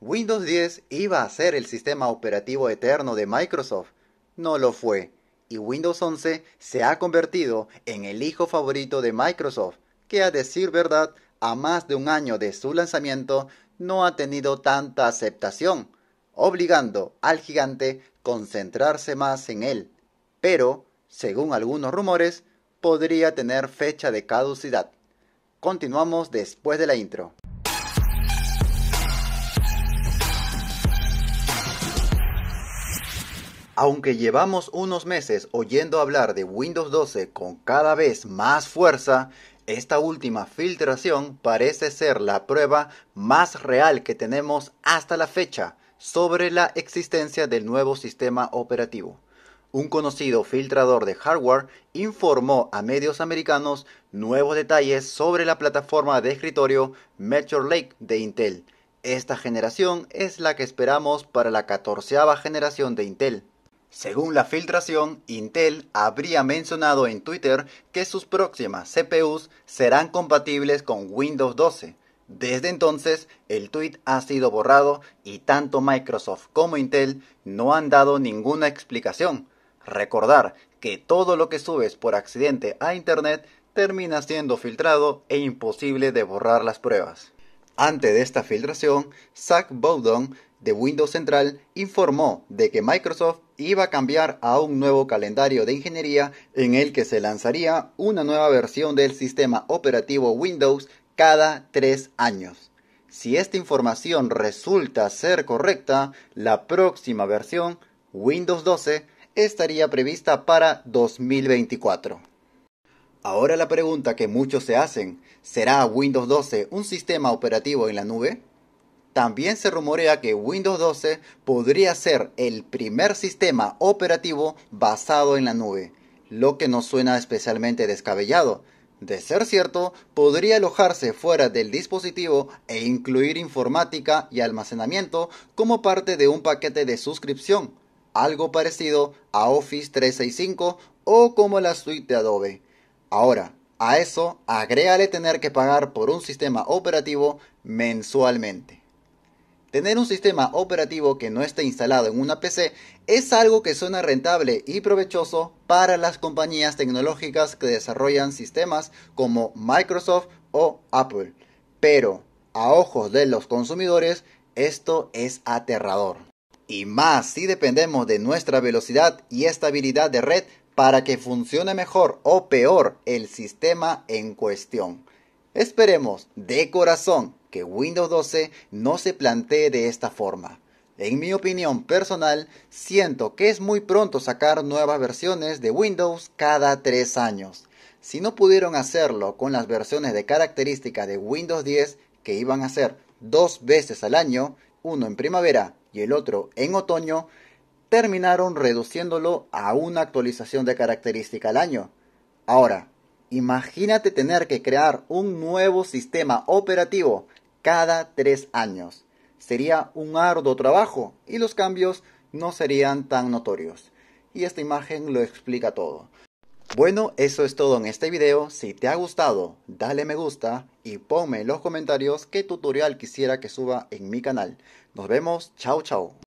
Windows 10 iba a ser el sistema operativo eterno de Microsoft. No lo fue. Y Windows 11 se ha convertido en el hijo favorito de Microsoft, que a decir verdad, a más de un año de su lanzamiento, no ha tenido tanta aceptación, obligando al gigante concentrarse más en él. Pero, según algunos rumores, podría tener fecha de caducidad. Continuamos después de la intro. Aunque llevamos unos meses oyendo hablar de Windows 12 con cada vez más fuerza, esta última filtración parece ser la prueba más real que tenemos hasta la fecha sobre la existencia del nuevo sistema operativo. Un conocido filtrador de hardware informó a medios americanos nuevos detalles sobre la plataforma de escritorio Metro Lake de Intel. Esta generación es la que esperamos para la catorceava generación de Intel. Según la filtración, Intel habría mencionado en Twitter que sus próximas CPUs serán compatibles con Windows 12. Desde entonces, el tweet ha sido borrado y tanto Microsoft como Intel no han dado ninguna explicación. Recordar que todo lo que subes por accidente a Internet termina siendo filtrado e imposible de borrar las pruebas. Antes de esta filtración, Zach Bowden de Windows Central informó de que Microsoft iba a cambiar a un nuevo calendario de ingeniería en el que se lanzaría una nueva versión del sistema operativo Windows cada tres años. Si esta información resulta ser correcta, la próxima versión, Windows 12, estaría prevista para 2024. Ahora la pregunta que muchos se hacen, ¿será Windows 12 un sistema operativo en la nube? También se rumorea que Windows 12 podría ser el primer sistema operativo basado en la nube, lo que no suena especialmente descabellado. De ser cierto, podría alojarse fuera del dispositivo e incluir informática y almacenamiento como parte de un paquete de suscripción, algo parecido a Office 365 o como la suite de Adobe Ahora, a eso agrégale tener que pagar por un sistema operativo mensualmente. Tener un sistema operativo que no esté instalado en una PC es algo que suena rentable y provechoso para las compañías tecnológicas que desarrollan sistemas como Microsoft o Apple. Pero, a ojos de los consumidores, esto es aterrador. Y más si dependemos de nuestra velocidad y estabilidad de red para que funcione mejor o peor el sistema en cuestión. Esperemos de corazón que Windows 12 no se plantee de esta forma. En mi opinión personal, siento que es muy pronto sacar nuevas versiones de Windows cada tres años. Si no pudieron hacerlo con las versiones de característica de Windows 10, que iban a ser dos veces al año, uno en primavera y el otro en otoño, terminaron reduciéndolo a una actualización de característica al año. Ahora, imagínate tener que crear un nuevo sistema operativo cada tres años. Sería un arduo trabajo y los cambios no serían tan notorios. Y esta imagen lo explica todo. Bueno, eso es todo en este video. Si te ha gustado, dale me gusta y ponme en los comentarios qué tutorial quisiera que suba en mi canal. Nos vemos, chao chao.